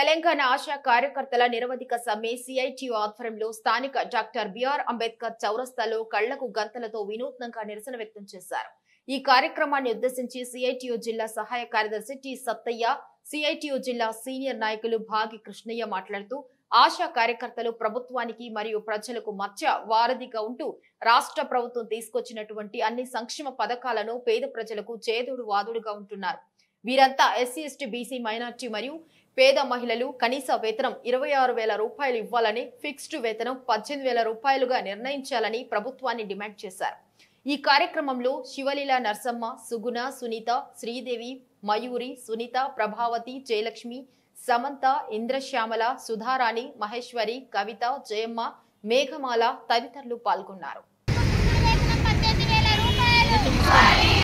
తెలంగాణ ఆశా కార్యకర్తల నిరవధిక సమ్మె సిఐటియు ఆధ్వర్యంలో స్థానిక డాక్టర్ బిఆర్ అంబేద్కర్ చౌరస్తాలో కళ్లకు గంతలతో వినూత్నంగా నిరసన వ్యక్తం చేశారు ఈ కార్యక్రమాన్ని ఉద్దేశించి సిఐటియు జిల్లా సహాయ కార్యదర్శి టి సత్తయ్య సిఐటియు జిల్లా సీనియర్ నాయకులు భాగి కృష్ణయ్య మాట్లాడుతూ ఆశా కార్యకర్తలు ప్రభుత్వానికి మరియు ప్రజలకు మధ్య వారధిగా ఉంటూ రాష్ట్ర ప్రభుత్వం తీసుకొచ్చినటువంటి అన్ని సంక్షేమ పథకాలను పేద ప్రజలకు చేదుడు వాదుడుగా ఉంటున్నారు వీరంతా ఎస్సీ ఎస్టీ బీసీ మైనార్టీ మరియు పేద మహిళలు కనీస వేతనం ఇరవై ఆరు వేల రూపాయలు ఇవ్వాలని ఫిక్స్డ్ వేతనం పద్దెనిమిది వేల రూపాయలుగా నిర్ణయించాలని ప్రభుత్వాన్ని డిమాండ్ చేశారు ఈ కార్యక్రమంలో శివలీల నర్సమ్మ సుగుణ సునీత శ్రీదేవి మయూరి సునీత ప్రభావతి జయలక్ష్మి సమంత ఇంద్రశ్యామల సుధారాణి మహేశ్వరి కవిత జయమ్మ మేఘమాల తదితరులు పాల్గొన్నారు